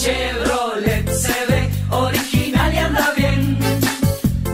Chevrolet se ve original y anda bien.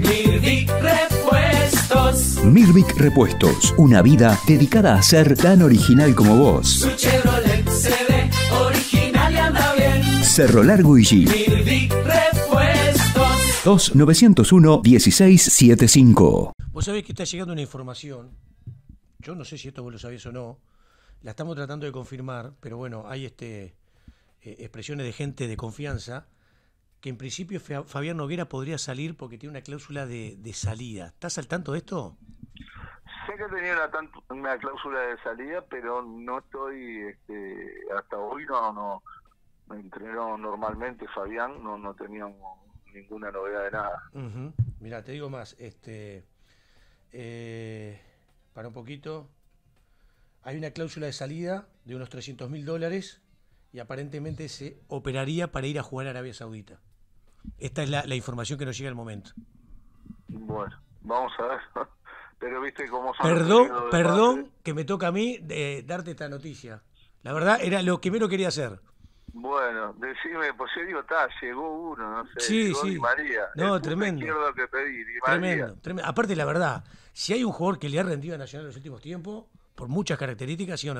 Mirvic Repuestos. Mirvic Repuestos, una vida dedicada a ser tan original como vos. Su Chevrolet se ve original y anda bien. Cerro Largo y G. Mirvic Repuestos. 901 1675 Vos sabés que está llegando una información. Yo no sé si esto vos lo sabés o no. La estamos tratando de confirmar, pero bueno, hay este eh, expresiones de gente de confianza, que en principio Fabián Noguera podría salir porque tiene una cláusula de, salida. ¿Estás al tanto de esto? Sé que tenía una, cláusula de salida, pero no estoy, este, hasta hoy no, me entrenó normalmente Fabián, no, no teníamos ninguna novedad de nada. Mira, te digo más, este, eh, para un poquito, hay una cláusula de salida de unos 300 mil dólares y aparentemente se operaría para ir a jugar a Arabia Saudita. Esta es la, información que nos llega al momento. Bueno, vamos a ver. Pero viste cómo son Perdón, perdón que me toca a mí de, eh, darte esta noticia. La verdad, era lo que menos quería hacer. Bueno, decime, pues yo digo, está, llegó uno, no sé. Sí, sí. María. No, tremendo. tremendo, Aparte, la verdad, si hay un jugador que le ha rendido a Nacional en los últimos tiempos, por muchas características, ha sido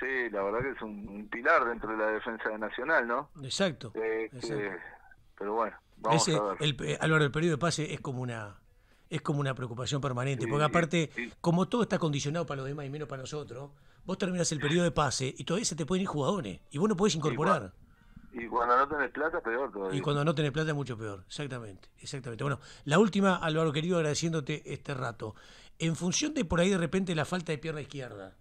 Sí, la verdad que es un, pilar dentro de la defensa Nacional, ¿no? Este, exacto. pero bueno, vamos a ver. El, eh, Álvaro, el periodo de pase es como una es como una preocupación permanente, porque aparte, como todo está condicionado para los demás y menos para nosotros, vos terminas el periodo de pase y todavía se te pueden ir jugadores y vos no podés incorporar. Y cuando no tenés plata, peor todavía. Y cuando no tenés plata, mucho peor. Exactamente, exactamente. Bueno, la última, Álvaro querido, agradeciéndote este rato. En función de por ahí de repente la falta de pierna izquierda,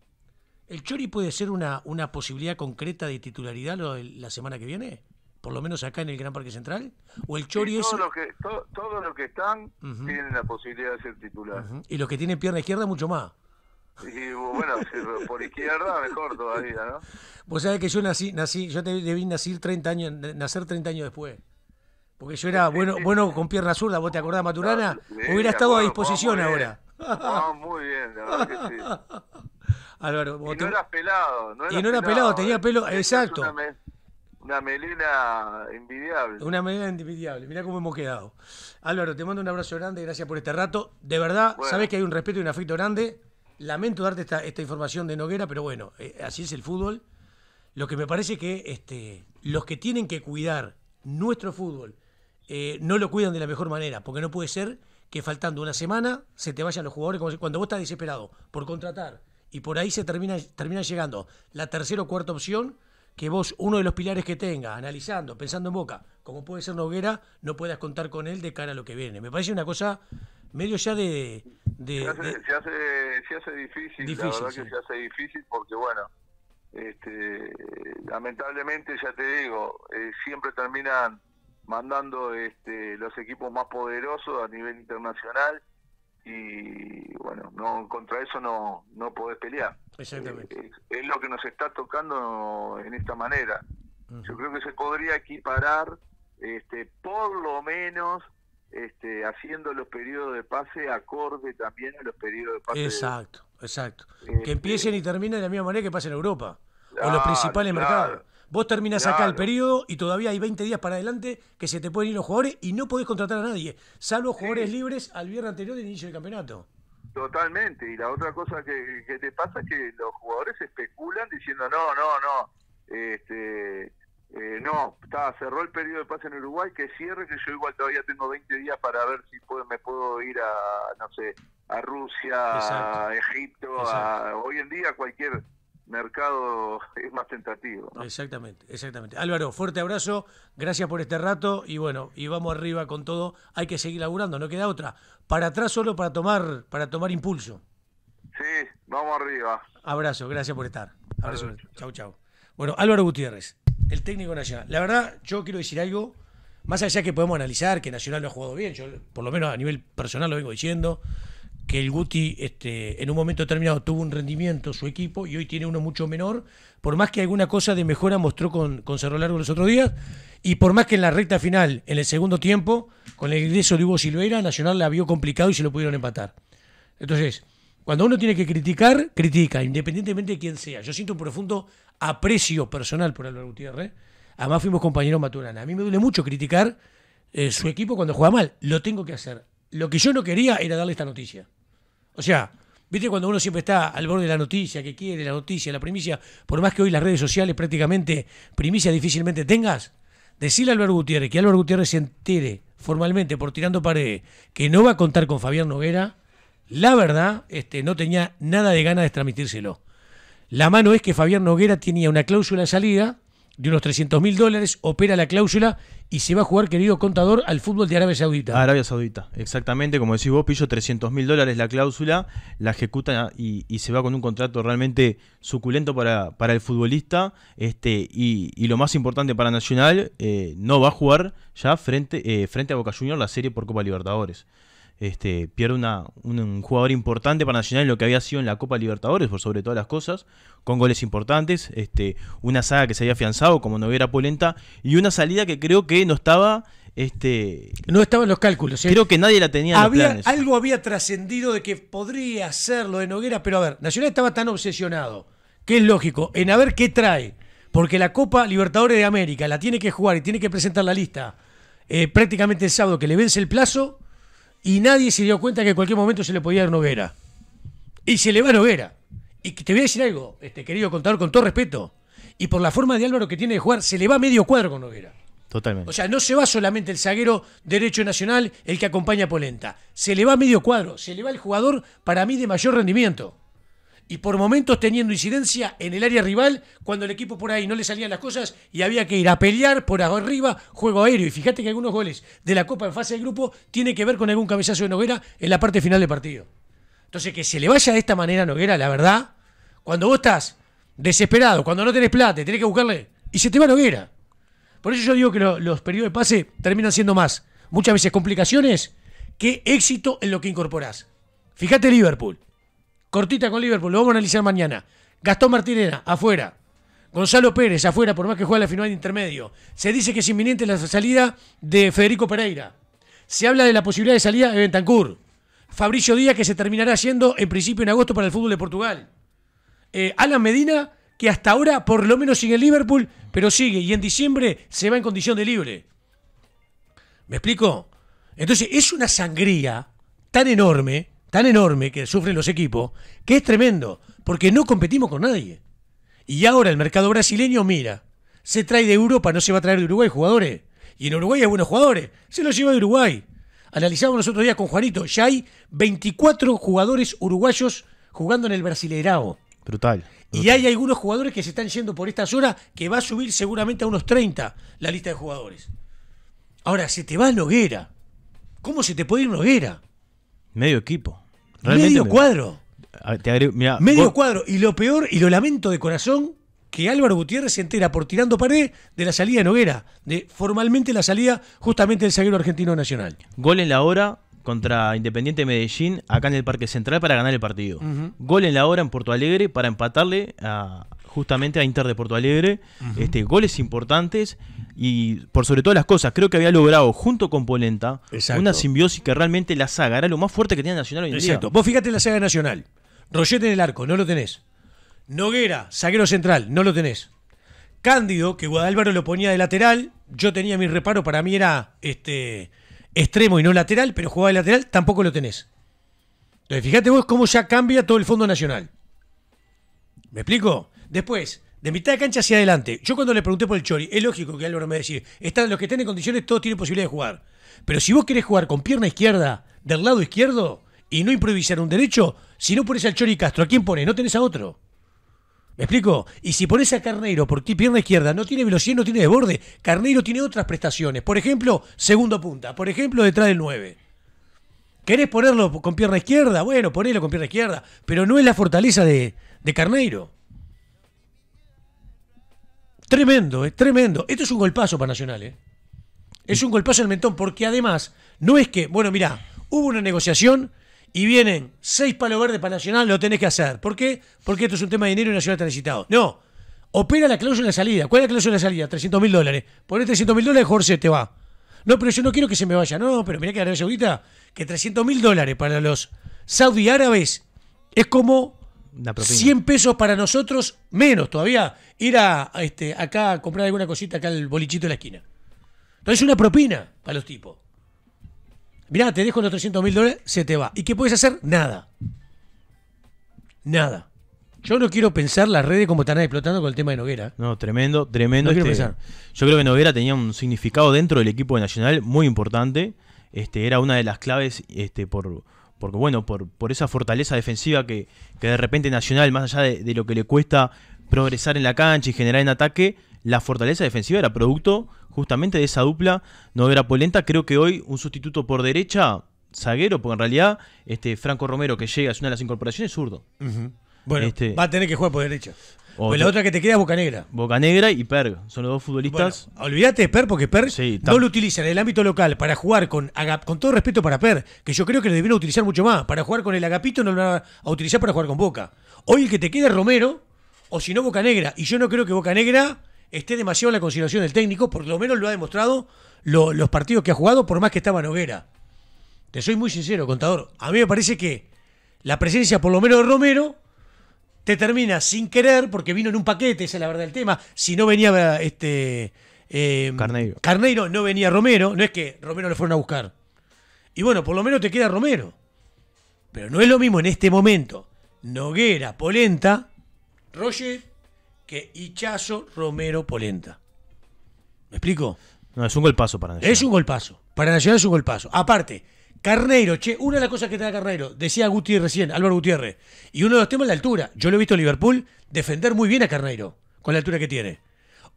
¿El Chori puede ser una, una posibilidad concreta de titularidad lo la semana que viene? Por lo menos acá en el Gran Parque Central. ¿O el Chori es.? Todos los que, todo que están tienen la posibilidad de ser titular. Y los que tienen pierna izquierda, mucho más. Y bueno, por izquierda mejor todavía, ¿no? Vos sabés que yo nací, nací yo debí nacer 30 años, nacer 30 años después. Porque yo era bueno, bueno con pierna zurda, ¿vos te acordás, Maturana? Hubiera estado a disposición ahora. No muy bien, la verdad que sí. Álvaro. Y no era pelado, tenía eh. pelo, exacto. Una, melena envidiable. Una melena envidiable, mirá cómo hemos quedado. Álvaro, te mando un abrazo grande, gracias por este rato. De verdad, sabes que hay un respeto y un afecto grande. Lamento darte esta, información de Noguera, pero bueno, eh, así es el fútbol. Lo que me parece que este, los que tienen que cuidar nuestro fútbol eh, no lo cuidan de la mejor manera, porque no puede ser que faltando una semana se te vayan los jugadores cuando vos estás desesperado por contratar, y por ahí se termina, termina llegando la tercera o cuarta opción que vos, uno de los pilares que tengas, analizando, pensando en Boca, como puede ser Noguera, no puedas contar con él de cara a lo que viene. Me parece una cosa medio ya de... se, hace, hace, difícil, la verdad que se hace difícil porque, bueno, este, lamentablemente, ya te digo, eh, siempre terminan mandando este, los equipos más poderosos a nivel internacional y bueno, no contra eso no, no podés pelear. Exactamente. es, lo que nos está tocando en esta manera. Yo creo que se podría equiparar, este, por lo menos, este, haciendo los periodos de pase acorde también a los periodos de pase. Exacto, exacto. que este, empiecen y terminen de la misma manera que pasa en Europa, o los principales mercados. Vos terminás acá el periodo y todavía hay 20 días para adelante que se te pueden ir los jugadores y no podés contratar a nadie, salvo jugadores libres al viernes anterior del inicio del campeonato. Totalmente, y la otra cosa que, te pasa es que los jugadores especulan diciendo, no, no, no, este, eh, no, cerró el periodo de paz en Uruguay, que cierre, que yo igual todavía tengo 20 días para ver si puedo, me puedo ir a, no sé, a Rusia, a Egipto, a, hoy en día cualquier mercado es más tentativo. Exactamente, exactamente. Álvaro, fuerte abrazo, gracias por este rato y bueno, y vamos arriba con todo, hay que seguir laburando, no queda otra. Para atrás solo para tomar, para tomar impulso. Sí, vamos arriba. Abrazo, gracias por estar. Abrazo. Chau, chau. Bueno, Álvaro Gutiérrez, el técnico nacional. La verdad, yo quiero decir algo, más allá que podemos analizar que Nacional lo ha jugado bien, yo por lo menos a nivel personal lo vengo diciendo que el Guti este, en un momento determinado tuvo un rendimiento su equipo y hoy tiene uno mucho menor, por más que alguna cosa de mejora mostró con, con Cerro Largo los otros días, y por más que en la recta final, en el segundo tiempo, con el ingreso de Hugo Silveira, Nacional la vio complicado y se lo pudieron empatar. Entonces, cuando uno tiene que criticar, critica, independientemente de quién sea. Yo siento un profundo aprecio personal por Álvaro Gutiérrez. Además fuimos compañeros Maturana. A mí me duele mucho criticar eh, su equipo cuando juega mal. Lo tengo que hacer. Lo que yo no quería era darle esta noticia. O sea, viste cuando uno siempre está al borde de la noticia, que quiere la noticia, la primicia, por más que hoy las redes sociales prácticamente primicia difícilmente tengas, decirle a Álvaro Gutiérrez que Álvaro Gutiérrez se entere formalmente por tirando pared que no va a contar con Fabián Noguera, la verdad, este, no tenía nada de ganas de transmitírselo. La mano es que Fabián Noguera tenía una cláusula de salida de unos 300 mil dólares, opera la cláusula y se va a jugar, querido contador, al fútbol de Arabia Saudita. Arabia Saudita, exactamente, como decís vos, pillo 300 mil dólares la cláusula, la ejecuta y, se va con un contrato realmente suculento para, para el futbolista. Este, y, lo más importante para Nacional, eh, no va a jugar ya frente, eh, frente a Boca Juniors la serie por Copa Libertadores. Este, pierde un, jugador importante para Nacional en lo que había sido en la Copa Libertadores, por sobre todas las cosas, con goles importantes, este, una saga que se había afianzado como Noguera Polenta y una salida que creo que no estaba este no estaban los cálculos ¿eh? creo que nadie la tenía en había, algo había trascendido de que podría hacerlo de Noguera pero a ver Nacional estaba tan obsesionado que es lógico en a ver qué trae porque la Copa Libertadores de América la tiene que jugar y tiene que presentar la lista eh, prácticamente el sábado que le vence el plazo y nadie se dio cuenta que en cualquier momento se le podía dar Noguera. Y se le va Noguera. Y te voy a decir algo, este querido contador, con todo respeto. Y por la forma de Álvaro que tiene de jugar, se le va medio cuadro con Noguera. Totalmente. O sea, no se va solamente el zaguero derecho nacional, el que acompaña a Polenta. Se le va medio cuadro, se le va el jugador para mí de mayor rendimiento y por momentos teniendo incidencia en el área rival cuando el equipo por ahí no le salían las cosas y había que ir a pelear por arriba, juego aéreo. Y fíjate que algunos goles de la Copa en fase de grupo tiene que ver con algún cabezazo de Noguera en la parte final del partido. Entonces, que se le vaya de esta manera a Noguera, la verdad, cuando vos estás desesperado, cuando no tenés plata, tenés que buscarle y se te va Noguera. Por eso yo digo que los periodos de pase terminan siendo más, muchas veces complicaciones, que éxito en lo que incorporás. Fíjate Liverpool. Cortita con Liverpool, lo vamos a analizar mañana. Gastón Martínez, afuera. Gonzalo Pérez, afuera, por más que juegue la final de intermedio. Se dice que es inminente la salida de Federico Pereira. Se habla de la posibilidad de salida de Bentancur. Fabricio Díaz, que se terminará siendo en principio en agosto para el fútbol de Portugal. Eh, Alan Medina, que hasta ahora por lo menos sigue en Liverpool, pero sigue y en diciembre se va en condición de libre. ¿Me explico? Entonces es una sangría tan enorme tan enorme que sufren los equipos, que es tremendo, porque no competimos con nadie. Y ahora el mercado brasileño, mira, se trae de Europa, no se va a traer de Uruguay jugadores. Y en Uruguay hay buenos jugadores, se los lleva de Uruguay. Analizamos nosotros días con Juanito, ya hay 24 jugadores uruguayos jugando en el Brasileirao. Brutal, Y hay algunos jugadores que se están yendo por estas horas que va a subir seguramente a unos 30 la lista de jugadores. Ahora, se te va Noguera. ¿Cómo se te puede ir Noguera? Medio equipo medio cuadro. medio cuadro. Y lo peor, y lo lamento de corazón, que Álvaro Gutiérrez se entera por tirando pared de la salida de Noguera, de formalmente la salida justamente del zaguero argentino nacional. Gol en la hora, contra Independiente Medellín acá en el Parque Central para ganar el partido. Gol en la hora en Porto Alegre para empatarle a, justamente a Inter de Porto Alegre. este, goles importantes y por sobre todas las cosas, creo que había logrado junto con Polenta una simbiosis que realmente la saga era lo más fuerte que tenía Nacional hoy en Exacto. Vos fíjate en la saga Nacional. Rollete en el arco, no lo tenés. Noguera, zaguero central, no lo tenés. Cándido, que Guadalvaro lo ponía de lateral, yo tenía mi reparo, para mí era este extremo y no lateral, pero jugaba de lateral, tampoco lo tenés. Entonces, fíjate vos cómo ya cambia todo el Fondo Nacional. ¿Me explico? Después, de mitad de cancha hacia adelante. Yo cuando le pregunté por el Chori, es lógico que Álvaro me decía, están los que están en condiciones, todos tienen posibilidad de jugar. Pero si vos querés jugar con pierna izquierda, del lado izquierdo, y no improvisar un derecho, si no pones al Chori Castro, ¿a quién pones? No tenés a otro. ¿Me explico? Y si pones a Carneiro por pierna izquierda, no tiene velocidad, no tiene borde, Carneiro tiene otras prestaciones. Por ejemplo, segundo punta. Por ejemplo, detrás del 9. ¿Querés ponerlo con pierna izquierda? Bueno, ponelo con pierna izquierda. Pero no es la fortaleza de, Carneiro. Tremendo, es tremendo. Esto es un golpazo para Nacional, ¿eh? Es un golpazo al mentón, porque además, no es que, bueno, mirá, hubo una negociación y vienen seis palos verdes para Nacional, lo tenés que hacer. ¿Por qué? Porque esto es un tema de dinero y Nacional está necesitado. No. Opera la cláusula de salida. ¿Cuál es la cláusula de salida? 300 mil dólares. Ponés 300 mil dólares, Jorge te va. No, pero yo no quiero que se me vaya. No, pero mirá que Arabia Saudita, que 300 mil dólares para los saudí árabes es como 100 pesos para nosotros, menos todavía, ir a, este, acá a comprar alguna cosita acá al bolichito de la esquina. Entonces es una propina para los tipos mirá, te dejo los 300 mil dólares, se te va. ¿Y qué puedes hacer? Nada. Nada. Yo no quiero pensar las redes como están explotando con el tema de Noguera. No, tremendo, tremendo. Este- yo creo que Noguera tenía un significado dentro del equipo de Nacional muy importante. Este, era una de las claves este, por, porque bueno, por, por esa fortaleza defensiva que, que de repente Nacional, más allá de, lo que le cuesta progresar en la cancha y generar en ataque, la fortaleza defensiva era producto justamente de esa dupla Noguera Polenta. Creo que hoy un sustituto por derecha, zaguero, porque en realidad este Franco Romero que llega es una de las incorporaciones zurdo. Bueno, este, va a tener que jugar por derecha. Pues la otra que te queda es Boca Negra. Boca Negra y Per. Son los dos futbolistas. olvídate de Per porque Per no lo utiliza en el ámbito local para jugar con con todo respeto para Per, que yo creo que lo debieron utilizar mucho más. Para jugar con el Agapito no lo van a utilizar para jugar con Boca. Hoy el que te queda es Romero o si no Boca Negra. Y yo no creo que Boca Negra esté demasiado en la consideración del técnico, por lo menos lo ha demostrado los partidos que ha jugado, por más que estaba Noguera. Te soy muy sincero, contador. A mí me parece que la presencia, por lo menos, de Romero te termina sin querer, porque vino en un paquete, esa es la verdad del tema. Si no venía este eh, Carneiro. Carneiro, no venía Romero, no es que Romero le fueron a buscar. Y bueno, por lo menos te queda Romero. Pero no es lo mismo en este momento. Noguera, Polenta, Roger Hichazo Romero Polenta. ¿Me explico? No, es un golpazo para Nacional. Es un golpazo. Para Nacional es un golpazo. Aparte, Carneiro, che, una de las cosas que te da Carneiro, decía Gutiérrez recién, Álvaro Gutiérrez, y uno de los temas es la altura. Yo lo he visto en Liverpool defender muy bien a Carneiro, con la altura que tiene.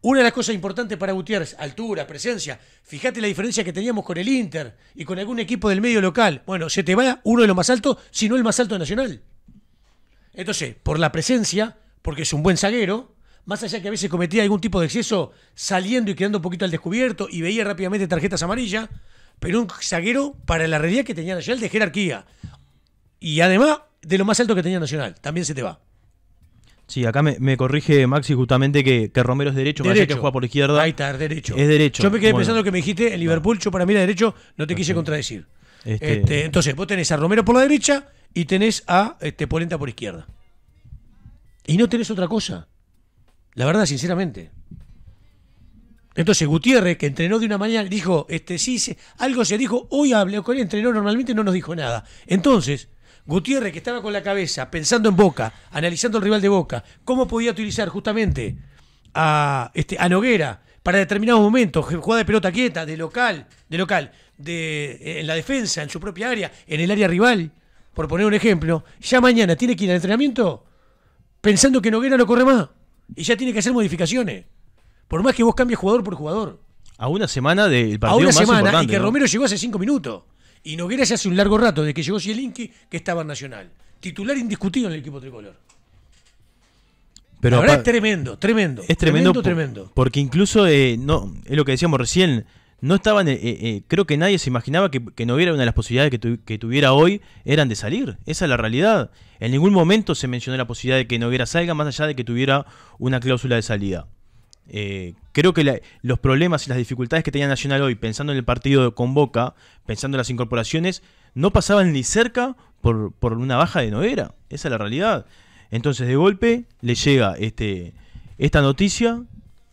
Una de las cosas importantes para Gutiérrez, altura, presencia. Fíjate la diferencia que teníamos con el Inter y con algún equipo del medio local. Bueno, se te va uno de los más altos, si no el más alto de Nacional. Entonces, por la presencia, porque es un buen zaguero, más allá que a veces cometía algún tipo de exceso saliendo y quedando un poquito al descubierto y veía rápidamente tarjetas amarillas, pero un zaguero para la realidad que tenía Nacional de jerarquía. Y además de lo más alto que tenía Nacional, también se te va. Sí, acá me, corrige Maxi justamente que, Romero es derecho, derecho. que juega por izquierda. Ahí está, derecho. Es derecho. Yo me quedé pensando que me dijiste en Liverpool, yo para mí era derecho, no te quise contradecir. Este- este, entonces, vos tenés a Romero por la derecha y tenés a este, Polenta por izquierda. Y no tenés otra cosa. La verdad, sinceramente. Entonces Gutiérrez, que entrenó de una mañana dijo, este sí, se, algo se dijo, hoy hablé con él, entrenó normalmente, no nos dijo nada. Entonces, Gutiérrez, que estaba con la cabeza, pensando en Boca, analizando el rival de Boca, cómo podía utilizar justamente a, este, a Noguera para determinados momentos, jugada de pelota quieta, de local, de local, de, en la defensa, en su propia área, en el área rival, por poner un ejemplo, ya mañana tiene que ir al entrenamiento pensando que Noguera no corre más. Y ya tiene que hacer modificaciones. Por más que vos cambies jugador por jugador. A una semana del partido. A una más semana y que Romero llegó hace cinco minutos. Y no se hace un largo rato de que llegó Zielinski, que estaba en Nacional. Titular indiscutido en el equipo tricolor. Pero la es tremendo, tremendo. Es tremendo, tremendo, tremendo. Porque incluso, eh, no, es lo que decíamos recién, no estaban, eh, eh, eh, creo que nadie se imaginaba que, no hubiera una de las posibilidades que, tuviera hoy, eran de salir. Esa es la realidad. En ningún momento se mencionó la posibilidad de que Noguera salga, más allá de que tuviera una cláusula de salida. creo que los problemas y las dificultades que tenía Nacional hoy, pensando en el partido con Boca, pensando en las incorporaciones, no pasaban ni cerca por, por una baja de Noguera. Esa es la realidad. Entonces, de golpe, le llega este, esta noticia,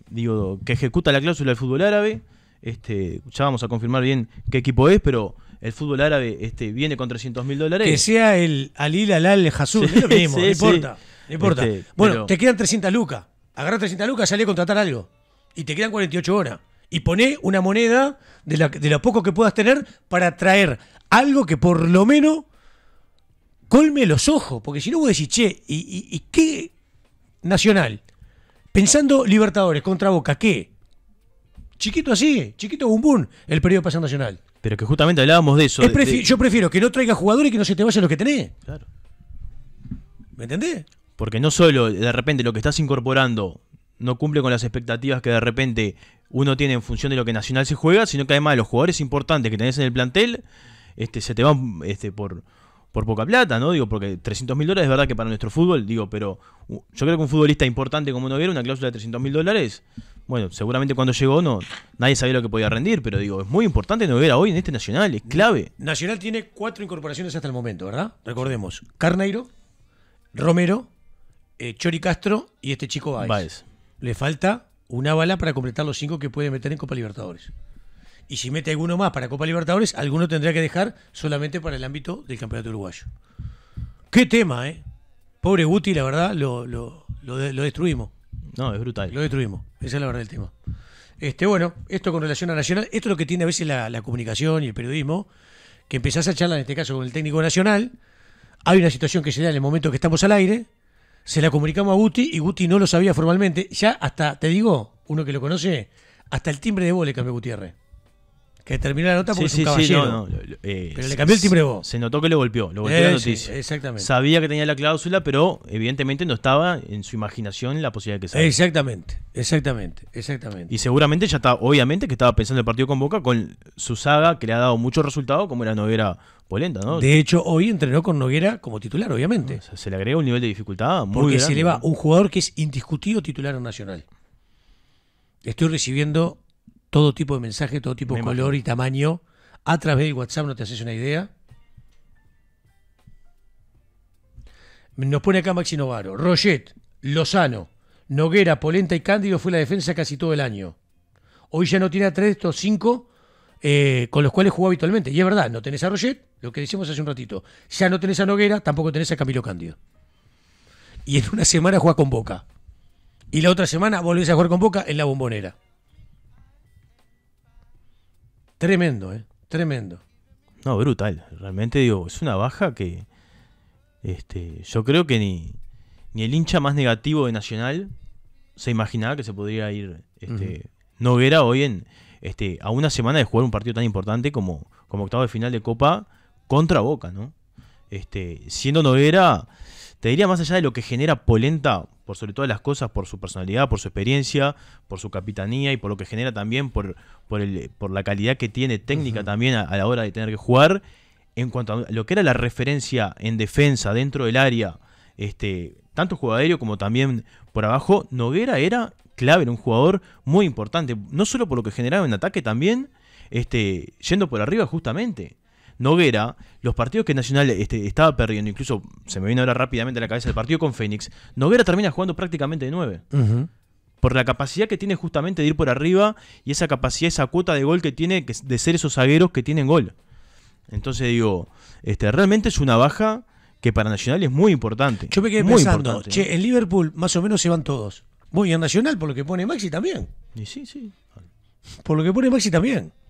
digo, que ejecuta la cláusula del fútbol árabe este, ya a confirmar bien qué equipo es, pero el fútbol árabe este, viene con 300 mil dólares. Que sea el Alil Alal El sí, lo no importa. Este, bueno, te quedan 300 lucas. Agarra 300 lucas, sale a contratar algo. Y te quedan 48 horas. Y poné una moneda de, la, lo poco que puedas tener para traer algo que por lo menos colme los ojos. Porque si no, vos decís, che, y qué nacional? Pensando Libertadores contra Boca, ¿qué? Chiquito así, chiquito bum el periodo de nacional. Pero que justamente hablábamos de eso. Yo prefiero que no traiga jugadores y que no se te vaya lo que tenés. Claro. ¿Me entendés? Porque no solo de repente lo que estás incorporando no cumple con las expectativas que de repente uno tiene en función de lo que Nacional se juega, sino que además los jugadores importantes que tenés en el plantel este, se te van este, por, por poca plata, ¿no? Digo, porque 300 mil dólares es verdad que para nuestro fútbol, digo, pero yo creo que un futbolista importante como Noguera, una cláusula de 300 mil dólares bueno, seguramente cuando llegó no nadie sabía lo que podía rendir, pero digo, es muy importante no a hoy en este Nacional, es clave. Nacional tiene cuatro incorporaciones hasta el momento, ¿verdad? Recordemos, Carneiro, Romero, eh, Chori Castro y este chico Baez. Le falta una bala para completar los cinco que puede meter en Copa Libertadores. Y si mete alguno más para Copa Libertadores, alguno tendría que dejar solamente para el ámbito del campeonato uruguayo. Qué tema, ¿eh? Pobre Guti, la verdad, lo, lo, lo destruimos. No, es brutal. Lo destruimos. Esa es la verdad del tema. Este, bueno, esto con relación a Nacional, esto es lo que tiene a veces la, comunicación y el periodismo, que empezás a charlar, en este caso con el técnico nacional, hay una situación que se da en el momento que estamos al aire, se la comunicamos a Guti y Guti no lo sabía formalmente, ya hasta, te digo, uno que lo conoce, hasta el timbre de bola le cambió Gutiérrez que terminó la nota porque se es pero le cambió el timbre vos. Se notó que le golpeó, lo eh, noticia. exactamente. Sabía que tenía la cláusula, pero evidentemente no estaba en su imaginación la posibilidad de que salga. Exactamente, exactamente, exactamente. Y seguramente ya está, obviamente que estaba pensando el partido con Boca con su saga que le ha dado muchos resultados, como era Noguera Polenta, De hecho, hoy entrenó con Noguera como titular, obviamente. se le agrega un nivel de dificultad muy Porque se eleva un jugador que es indiscutido titular nacional. Estoy recibiendo todo tipo de mensaje, todo tipo de color y tamaño a través de WhatsApp, ¿no te haces una idea? Nos pone acá Maxi Novaro. Roget, Lozano, Noguera, Polenta y Cándido fue la defensa casi todo el año. Hoy ya no tiene a tres estos cinco eh, con los cuales jugó habitualmente. Y es verdad, no tenés a Roget, lo que decimos hace un ratito. Ya no tenés a Noguera, tampoco tenés a Camilo Cándido. Y en una semana juega con Boca. Y la otra semana volvés a jugar con Boca en la bombonera. Tremendo, ¿eh? Tremendo. No, brutal. Realmente digo, es una baja que este, yo creo que ni, ni el hincha más negativo de Nacional se imaginaba que se podría ir este, Noguera hoy en este, a una semana de jugar un partido tan importante como, como octavo de final de Copa contra Boca, ¿no? Este, siendo Noguera te diría más allá de lo que genera Polenta, por sobre todas las cosas, por su personalidad, por su experiencia, por su capitanía y por lo que genera también, por, la calidad que tiene técnica también a, la hora de tener que jugar. En cuanto a lo que era la referencia en defensa dentro del área, este, tanto jugadero como también por abajo, Noguera era clave, era un jugador muy importante, no solo por lo que generaba en ataque también, este, yendo por arriba justamente. Noguera, los partidos que Nacional este, estaba perdiendo, incluso se me vino ahora rápidamente a la cabeza el partido con Fénix, Noguera termina jugando prácticamente de 9. Por la capacidad que tiene justamente de ir por arriba y esa capacidad, esa cuota de gol que tiene de ser esos zagueros que tienen gol. Entonces digo, este, realmente es una baja que para Nacional es muy importante. Yo me quedé muy che, en Liverpool más o menos se van todos. voy a Nacional, por lo que pone Maxi también. Y sí, sí. Por lo que pone Maxi también.